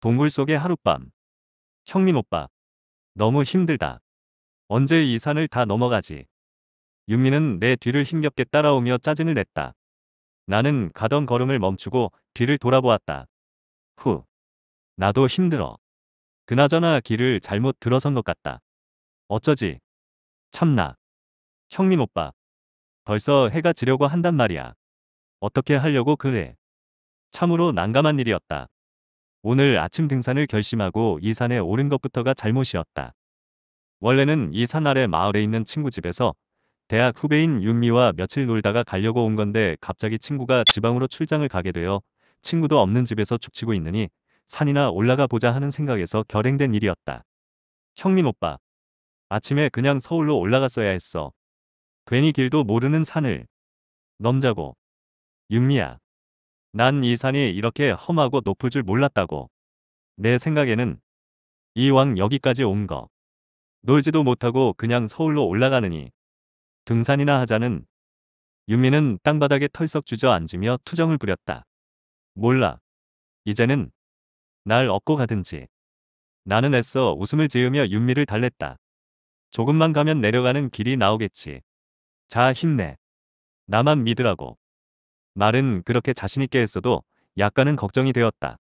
동굴 속의 하룻밤. 형님 오빠. 너무 힘들다. 언제 이 산을 다 넘어가지. 윤미는 내 뒤를 힘겹게 따라오며 짜증을 냈다. 나는 가던 걸음을 멈추고 뒤를 돌아보았다. 후. 나도 힘들어. 그나저나 길을 잘못 들어선 것 같다. 어쩌지. 참나. 형님 오빠. 벌써 해가 지려고 한단 말이야. 어떻게 하려고 그래. 참으로 난감한 일이었다. 오늘 아침 등산을 결심하고 이 산에 오른 것부터가 잘못이었다. 원래는 이 산 아래 마을에 있는 친구 집에서 대학 후배인 윤미와 며칠 놀다가 가려고 온 건데 갑자기 친구가 지방으로 출장을 가게 되어 친구도 없는 집에서 죽치고 있느니 산이나 올라가 보자 하는 생각에서 결행된 일이었다. 형민 오빠. 아침에 그냥 서울로 올라갔어야 했어. 괜히 길도 모르는 산을. 넘자고. 윤미야. 난이 산이 이렇게 험하고 높을 줄 몰랐다고. 내 생각에는 이왕 여기까지 온 거. 놀지도 못하고 그냥 서울로 올라가느니 등산이나 하자는 유미는 땅바닥에 털썩 주저앉으며 투정을 부렸다. 몰라. 이제는 날 업고 가든지. 나는 애써 웃음을 지으며 윤미를 달랬다. 조금만 가면 내려가는 길이 나오겠지. 자 힘내. 나만 믿으라고. 말은 그렇게 자신있게 했어도 약간은 걱정이 되었다.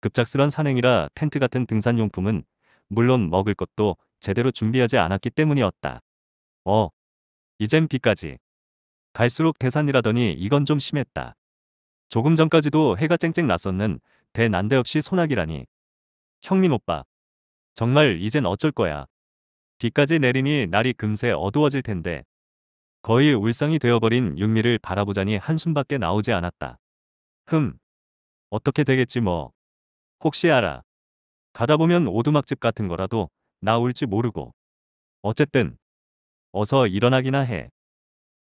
급작스런 산행이라 텐트 같은 등산용품은 물론 먹을 것도 제대로 준비하지 않았기 때문이었다. 어, 이젠 비까지. 갈수록 대산이라더니 이건 좀 심했다. 조금 전까지도 해가 쨍쨍 났었는 대 난데없이 소나기라니. 형님 오빠. 정말 이젠 어쩔 거야. 비까지 내리니 날이 금세 어두워질 텐데 거의 울상이 되어버린 윤미를 바라보자니 한숨밖에 나오지 않았다. 흠. 어떻게 되겠지 뭐. 혹시 알아. 가다 보면 오두막집 같은 거라도 나올지 모르고. 어쨌든 어서 일어나기나 해.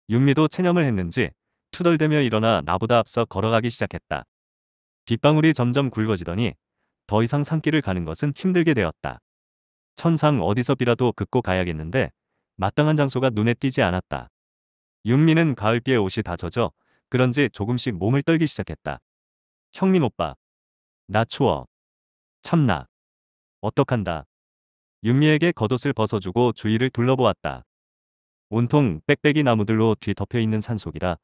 윤미도 체념을 했는지 투덜대며 일어나 나보다 앞서 걸어가기 시작했다. 빗방울이 점점 굵어지더니 더 이상 산길을 가는 것은 힘들게 되었다. 천상 어디서 비라도 긋고 가야겠는데 마땅한 장소가 눈에 띄지 않았다. 윤미는 가을비에 옷이 다 젖어 그런지 조금씩 몸을 떨기 시작했다. 형민 오빠. 나 추워. 참나. 어떡한다. 윤미에게 겉옷을 벗어주고 주위를 둘러보았다. 온통 빽빽이 나무들로 뒤덮여 있는 산속이라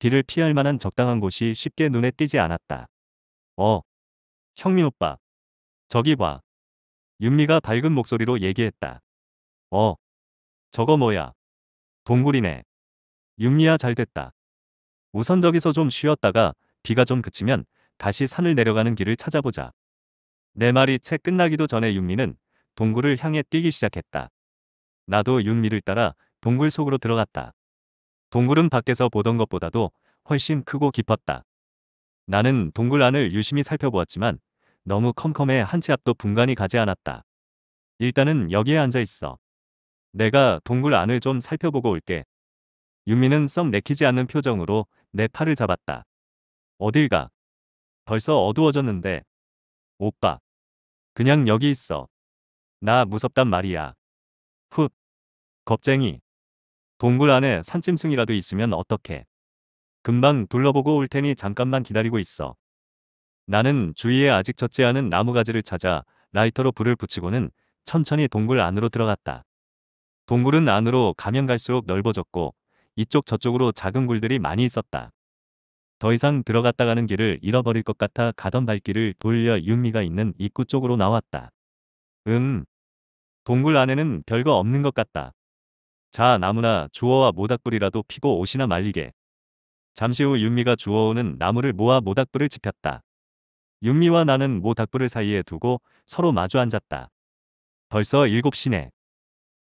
비를 피할 만한 적당한 곳이 쉽게 눈에 띄지 않았다. 어. 형민 오빠. 저기 봐. 윤미가 밝은 목소리로 얘기했다. 어. 저거 뭐야. 동굴이네. 육미야 잘됐다. 우선 저기서 좀 쉬었다가 비가 좀 그치면 다시 산을 내려가는 길을 찾아보자. 내 말이 채 끝나기도 전에 육미는 동굴을 향해 뛰기 시작했다. 나도 육미를 따라 동굴 속으로 들어갔다. 동굴은 밖에서 보던 것보다도 훨씬 크고 깊었다. 나는 동굴 안을 유심히 살펴보았지만 너무 컴컴해 한 치 앞도 분간이 가지 않았다. 일단은 여기에 앉아 있어. 내가 동굴 안을 좀 살펴보고 올게. 유미는썩 내키지 않는 표정으로 내 팔을 잡았다. 어딜 가? 벌써 어두워졌는데. 오빠. 그냥 여기 있어. 나 무섭단 말이야. 훗. 겁쟁이. 동굴 안에 산짐승이라도 있으면 어떡해. 금방 둘러보고 올 테니 잠깐만 기다리고 있어. 나는 주위에 아직 젖지 않은 나무가지를 찾아 라이터로 불을 붙이고는 천천히 동굴 안으로 들어갔다. 동굴은 안으로 가면 갈수록 넓어졌고 이쪽 저쪽으로 작은 굴들이 많이 있었다. 더 이상 들어갔다 가는 길을 잃어버릴 것 같아 가던 발길을 돌려 윤미가 있는 입구 쪽으로 나왔다. 음. 동굴 안에는 별거 없는 것 같다. 자 나무나 주워와 모닥불이라도 피고 옷이나 말리게. 잠시 후 윤미가 주워오는 나무를 모아 모닥불을 지폈다. 윤미와 나는 모닥불을 사이에 두고 서로 마주 앉았다. 벌써 7시네.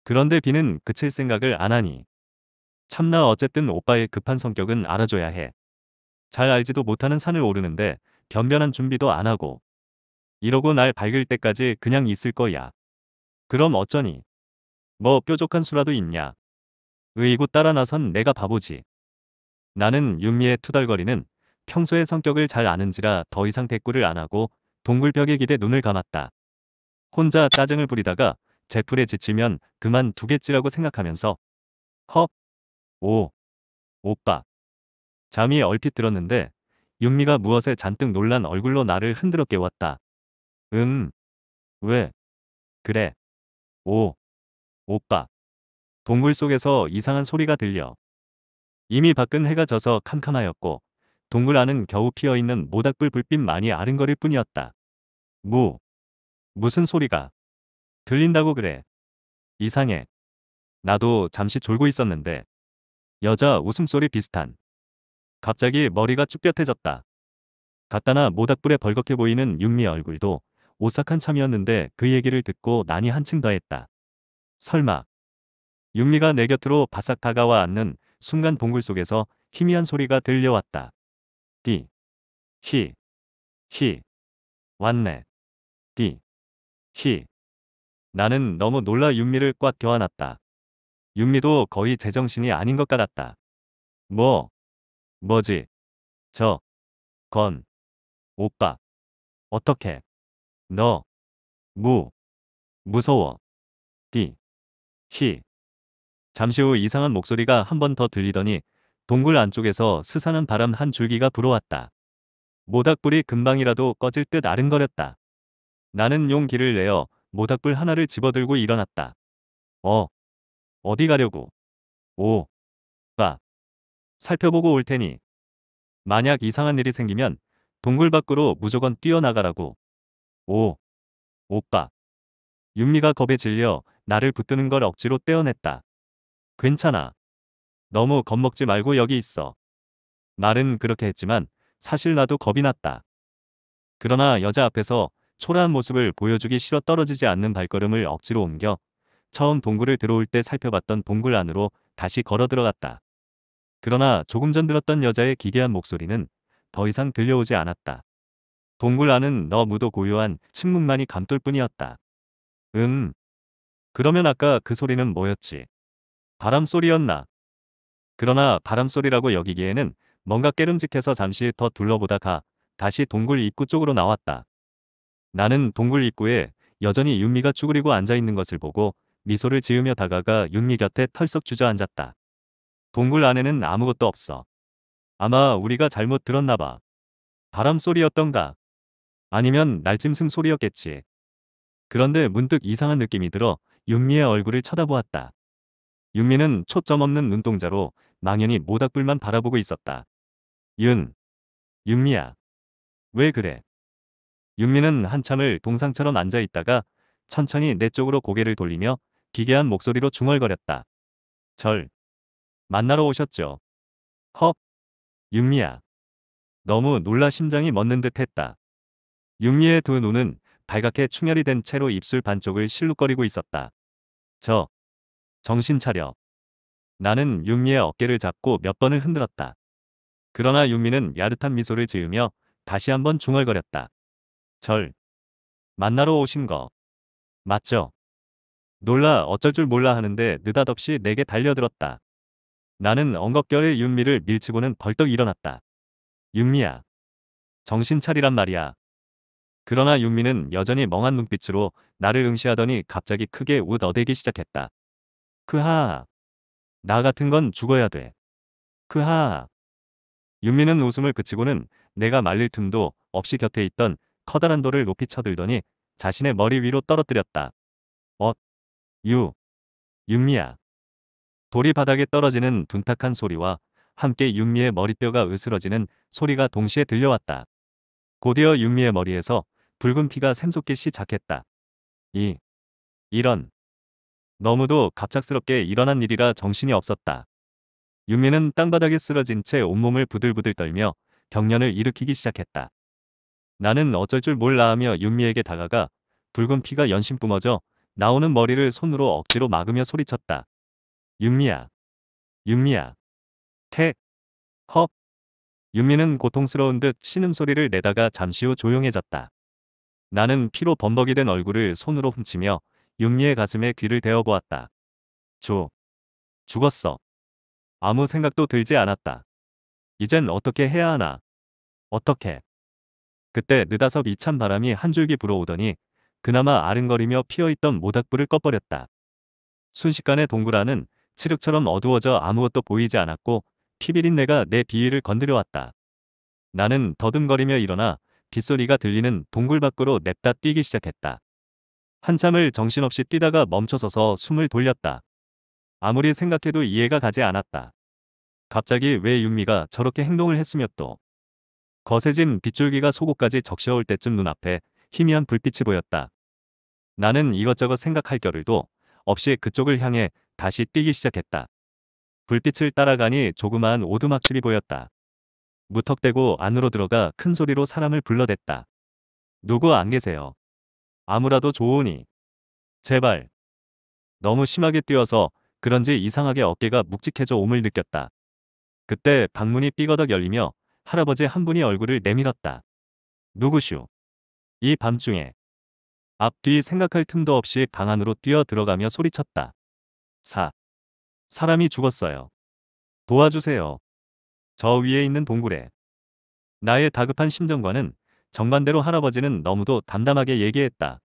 그런데 비는 그칠 생각을 안 하니 참나 어쨌든 오빠의 급한 성격은 알아줘야 해. 잘 알지도 못하는 산을 오르는데 변변한 준비도 안 하고 이러고 날 밝을 때까지 그냥 있을 거야. 그럼 어쩌니? 뭐 뾰족한 수라도 있냐? 의이고 따라 나선 내가 바보지. 나는 윤미의 투덜거리는 평소의 성격을 잘 아는지라 더 이상 대꾸를 안 하고 동굴벽에 기대 눈을 감았다. 혼자 짜증을 부리다가 제풀에 지치면 그만 두겠지라고 생각하면서 헉! 오, 오빠. 잠이 얼핏 들었는데 윤미가 무엇에 잔뜩 놀란 얼굴로 나를 흔들어 깨웠다. 음, 왜? 그래. 오, 오빠. 동굴 속에서 이상한 소리가 들려. 이미 밖은 해가 져서 캄캄하였고 동굴 안은 겨우 피어있는 모닥불 불빛많이 아른거릴 뿐이었다. 무, 무슨 소리가? 들린다고 그래. 이상해. 나도 잠시 졸고 있었는데 여자 웃음소리 비슷한. 갑자기 머리가 쭈뼛해졌다. 가다나 모닥불에 벌겋게 보이는 윤미 얼굴도 오싹한 참이었는데 그 얘기를 듣고 난이 한층 더했다. 설마. 윤미가 내 곁으로 바싹 다가와 앉는 순간 동굴 속에서 희미한 소리가 들려왔다. 띠. 히. 히. 왔네. 띠. 히. 나는 너무 놀라 윤미를 꽉 껴안았다. 윤미도 거의 제정신이 아닌 것 같았다. 뭐? 뭐지? 저. 건. 오빠. 어떻게? 너. 무. 무서워. 띠. 히. 잠시 후 이상한 목소리가 한 번 더 들리더니 동굴 안쪽에서 스산한 바람 한 줄기가 불어왔다. 모닥불이 금방이라도 꺼질 듯 아른거렸다. 나는 용기를 내어 모닥불 하나를 집어들고 일어났다. 어. 어디 가려고? 오. 가. 살펴보고 올 테니. 만약 이상한 일이 생기면 동굴 밖으로 무조건 뛰어나가라고. 오. 오빠. 윤미가 겁에 질려 나를 붙드는 걸 억지로 떼어냈다. 괜찮아. 너무 겁먹지 말고 여기 있어. 말은 그렇게 했지만 사실 나도 겁이 났다. 그러나 여자 앞에서 초라한 모습을 보여주기 싫어 떨어지지 않는 발걸음을 억지로 옮겨 처음 동굴을 들어올 때 살펴봤던 동굴 안으로 다시 걸어 들어갔다. 그러나 조금 전 들었던 여자의 기괴한 목소리는 더 이상 들려오지 않았다. 동굴 안은 너무도 고요한 침묵만이 감돌 뿐이었다. 음. 그러면 아까 그 소리는 뭐였지? 바람 소리였나? 그러나 바람 소리라고 여기기에는 뭔가 깨름직해서 잠시 더 둘러보다가 다시 동굴 입구 쪽으로 나왔다. 나는 동굴 입구에 여전히 윤미가 쭈그리고 앉아 있는 것을 보고 미소를 지으며 다가가 윤미 곁에 털썩 주저앉았다. 동굴 안에는 아무것도 없어. 아마 우리가 잘못 들었나 봐. 바람 소리였던가. 아니면 날짐승 소리였겠지. 그런데 문득 이상한 느낌이 들어 윤미의 얼굴을 쳐다보았다. 윤미는 초점 없는 눈동자로 망연히 모닥불만 바라보고 있었다. 윤. 윤미야. 왜 그래? 윤미는 한참을 동상처럼 앉아 있다가 천천히 내 쪽으로 고개를 돌리며 기괴한 목소리로 중얼거렸다. 절. 만나러 오셨죠. 헉. 윤미야. 너무 놀라 심장이 멎는 듯 했다. 윤미의 두 눈은 발갛게 충혈이 된 채로 입술 반쪽을 실룩거리고 있었다. 저. 정신 차려. 나는 윤미의 어깨를 잡고 몇 번을 흔들었다. 그러나 윤미는 야릇한 미소를 지으며 다시 한번 중얼거렸다. 절. 만나러 오신 거. 맞죠? 놀라 어쩔 줄 몰라 하는데 느닷없이 내게 달려들었다. 나는 엉겁결에 윤미를 밀치고는 벌떡 일어났다. 윤미야. 정신 차리란 말이야. 그러나 윤미는 여전히 멍한 눈빛으로 나를 응시하더니 갑자기 크게 웃어대기 시작했다. 크하. 나 같은 건 죽어야 돼. 크하. 윤미는 웃음을 그치고는 내가 말릴 틈도 없이 곁에 있던 커다란 돌을 높이 쳐들더니 자신의 머리 위로 떨어뜨렸다. 엇. 유. 윤미야. 돌이 바닥에 떨어지는 둔탁한 소리와 함께 윤미의 머리뼈가 으스러지는 소리가 동시에 들려왔다. 곧이어 윤미의 머리에서 붉은 피가 샘솟기 시작했다. 이. 이런. 너무도 갑작스럽게 일어난 일이라 정신이 없었다. 윤미는 땅바닥에 쓰러진 채 온몸을 부들부들 떨며 경련을 일으키기 시작했다. 나는 어쩔 줄 몰라 하며 윤미에게 다가가 붉은 피가 연신 뿜어져 나오는 머리를 손으로 억지로 막으며 소리쳤다. 윤미야. 윤미야. 태. 허. 윤미는 고통스러운 듯 신음소리를 내다가 잠시 후 조용해졌다. 나는 피로 범벅이 된 얼굴을 손으로 훔치며 윤미의 가슴에 귀를 대어보았다. 조. 죽었어. 아무 생각도 들지 않았다. 이젠 어떻게 해야 하나. 어떻게. 그때 느다섯 이찬 바람이 한 줄기 불어오더니 그나마 아른거리며 피어있던 모닥불을 꺼버렸다. 순식간에 동굴 안은 칠흑처럼 어두워져 아무것도 보이지 않았고 피비린내가 내 비위를 건드려왔다. 나는 더듬거리며 일어나 빗소리가 들리는 동굴 밖으로 냅다 뛰기 시작했다. 한참을 정신없이 뛰다가 멈춰서서 숨을 돌렸다. 아무리 생각해도 이해가 가지 않았다. 갑자기 왜 윤미가 저렇게 행동을 했으며 또 거세진 빗줄기가 속옷까지 적셔올 때쯤 눈앞에 희미한 불빛이 보였다. 나는 이것저것 생각할 겨를도 없이 그쪽을 향해 다시 뛰기 시작했다. 불빛을 따라가니 조그마한 오두막집이 보였다. 무턱대고 안으로 들어가 큰 소리로 사람을 불러댔다. 누구 안 계세요? 아무라도 좋으니. 제발. 너무 심하게 뛰어서 그런지 이상하게 어깨가 묵직해져 옴을 느꼈다. 그때 방문이 삐거덕 열리며 할아버지 한 분이 얼굴을 내밀었다. 누구슈? 이 밤중에 앞뒤 생각할 틈도 없이 방 안으로 뛰어 들어가며 소리쳤다. 4. 사람이 죽었어요. 도와주세요. 저 위에 있는 동굴에. 나의 다급한 심정과는 정반대로 할아버지는 너무도 담담하게 얘기했다.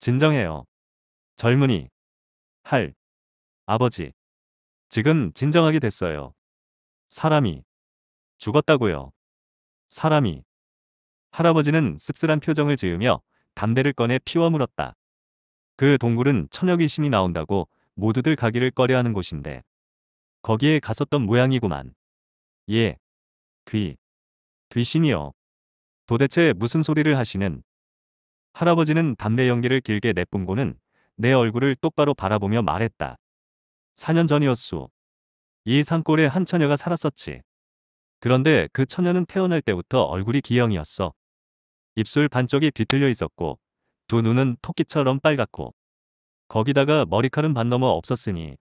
진정해요. 젊은이. 할. 아버지. 지금 진정하게 됐어요. 사람이. 죽었다고요. 사람이. 할아버지는 씁쓸한 표정을 지으며 담배를 꺼내 피워 물었다. 그 동굴은 천여귀신이 나온다고 모두들 가기를 꺼려하는 곳인데 거기에 갔었던 모양이구만. 예. 귀. 귀신이요. 도대체 무슨 소리를 하시는? 할아버지는 담배 연기를 길게 내뿜고는 내 얼굴을 똑바로 바라보며 말했다. 4년 전이었수. 이 산골에 한 처녀가 살았었지. 그런데 그 처녀는 태어날 때부터 얼굴이 기형이었어. 입술 반쪽이 비틀려 있었고 두 눈은 토끼처럼 빨갛고 거기다가 머리카락은반 넘어 없었으니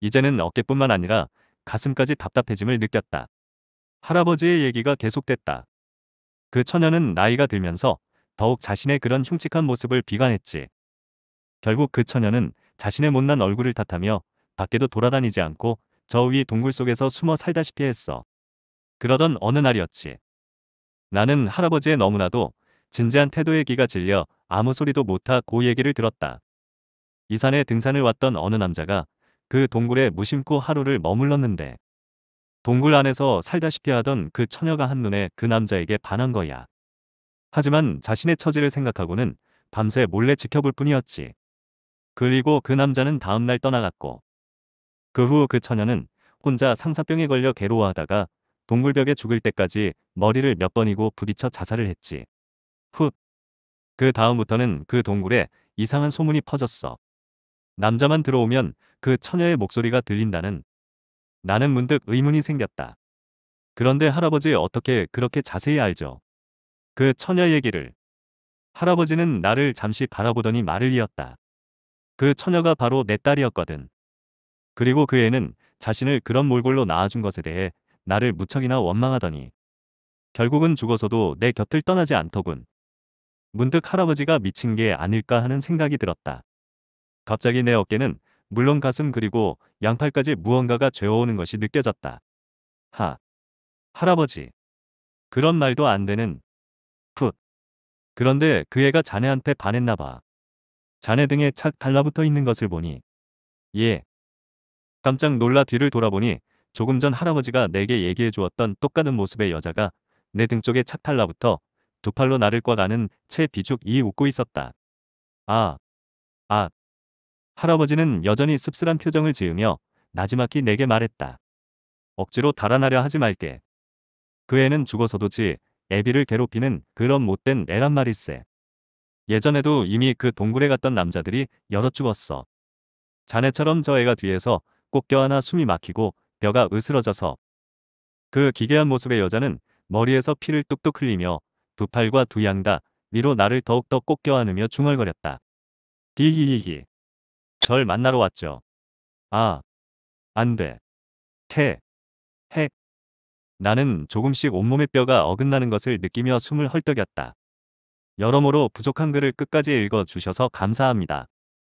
이제는 어깨뿐만 아니라 가슴까지 답답해짐을 느꼈다. 할아버지의 얘기가 계속됐다. 그 처녀는 나이가 들면서 더욱 자신의 그런 흉측한 모습을 비관했지. 결국 그 처녀는 자신의 못난 얼굴을 탓하며 밖에도 돌아다니지 않고 저 위 동굴 속에서 숨어 살다시피 했어. 그러던 어느 날이었지. 나는 할아버지의 너무나도 진지한 태도에 기가 질려 아무 소리도 못하고 얘기를 들었다. 이 산에 등산을 왔던 어느 남자가 그 동굴에 무심코 하루를 머물렀는데 동굴 안에서 살다시피 하던 그 처녀가 한눈에 그 남자에게 반한 거야. 하지만 자신의 처지를 생각하고는 밤새 몰래 지켜볼 뿐이었지. 그리고 그 남자는 다음날 떠나갔고 그 후그 그 처녀는 혼자 상사병에 걸려 괴로워하다가 동굴벽에 죽을 때까지 머리를 몇 번이고 부딪혀 자살을 했지. 훗. 그 다음부터는 그 동굴에 이상한 소문이 퍼졌어. 남자만 들어오면 그 처녀의 목소리가 들린다는 나는 문득 의문이 생겼다. 그런데 할아버지 어떻게 그렇게 자세히 알죠? 그 처녀 얘기를. 할아버지는 나를 잠시 바라보더니 말을 이었다. 그 처녀가 바로 내 딸이었거든. 그리고 그 애는 자신을 그런 몰골로 낳아준 것에 대해 나를 무척이나 원망하더니 결국은 죽어서도 내 곁을 떠나지 않더군. 문득 할아버지가 미친 게 아닐까 하는 생각이 들었다. 갑자기 내 어깨는 물론 가슴 그리고 양팔까지 무언가가 죄어오는 것이 느껴졌다. 하. 할아버지. 그런 말도 안 되는. 풋. 그런데 그 애가 자네한테 반했나 봐. 자네 등에 착 달라붙어 있는 것을 보니. 예. 깜짝 놀라 뒤를 돌아보니 조금 전 할아버지가 내게 얘기해 주었던 똑같은 모습의 여자가 내등 쪽에 착탈라부터 두 팔로 나를 꽉아는 채 비죽이 웃고 있었다. 아, 아. 할아버지는 여전히 씁쓸한 표정을 지으며 나지막히 내게 말했다. 억지로 달아나려 하지 말게. 그 애는 죽어서도 지 애비를 괴롭히는 그런 못된 애란 말일세. 예전에도 이미 그 동굴에 갔던 남자들이 여러 죽었어. 자네처럼 저 애가 뒤에서 꼭 껴안아 숨이 막히고 뼈가 으스러져서 그 기괴한 모습의 여자는 머리에서 피를 뚝뚝 흘리며 두 팔과 두 양다 위로 나를 더욱더 꼭 껴안으며 중얼거렸다. 디기기기. 절 만나러 왔죠. 아. 안 돼. 퇴. 핵. 나는 조금씩 온몸의 뼈가 어긋나는 것을 느끼며 숨을 헐떡였다. 여러모로 부족한 글을 끝까지 읽어주셔서 감사합니다.